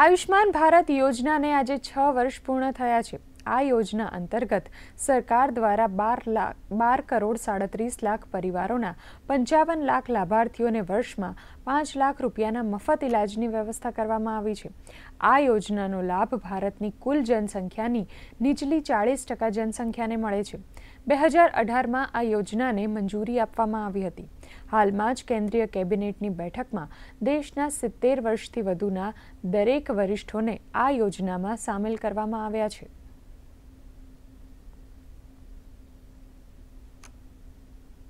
આયુષ્માન ભારત યોજનાને આજે છ વર્ષ પૂર્ણ થયા છે આ યોજના અંતર્ગત સરકાર દ્વારા બાર લાખ બાર કરોડ સાડત્રીસ લાખ પરિવારોના પંચાવન લાખ લાભાર્થીઓને વર્ષમાં પાંચ લાખ રૂપિયાના મફત ઇલાજની વ્યવસ્થા કરવામાં આવી છે આ યોજનાનો લાભ ભારતની કુલ જનસંખ્યાની નીચલી ચાળીસ ટકા જનસંખ્યાને મળે છે બે હજાર અઢારમાં આ યોજનાને મંજૂરી આપવામાં આવી હતી હાલમાં જ કેન્દ્રીય કેબિનેટની બેઠકમાં દેશના સિત્તેર વર્ષથી વધુના દરેક વરિષ્ઠોને આ યોજનામાં સામેલ કરવામાં આવ્યા છે